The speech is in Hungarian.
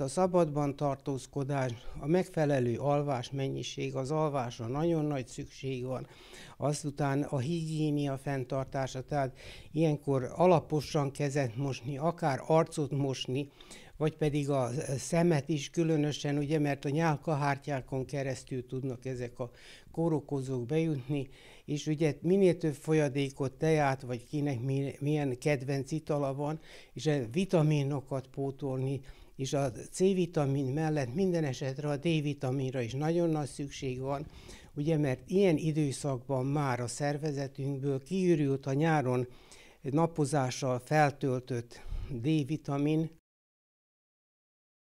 A szabadban tartózkodás, a megfelelő alvás mennyiség, az alvásra nagyon nagy szükség van, azután a higiénia fenntartása, tehát ilyenkor alaposan kezet mosni, akár arcot mosni, vagy pedig a szemet is különösen, ugye, mert a nyálkahártyákon keresztül tudnak ezek a kórokozók bejutni, és ugye minél több folyadékot, teát, vagy kinek milyen kedvenc itala van, és a vitaminokat pótolni, és a C-vitamin mellett minden esetre a D-vitaminra is nagyon nagy szükség van, ugye mert ilyen időszakban már a szervezetünkből kiürült a nyáron napozással feltöltött D-vitamin,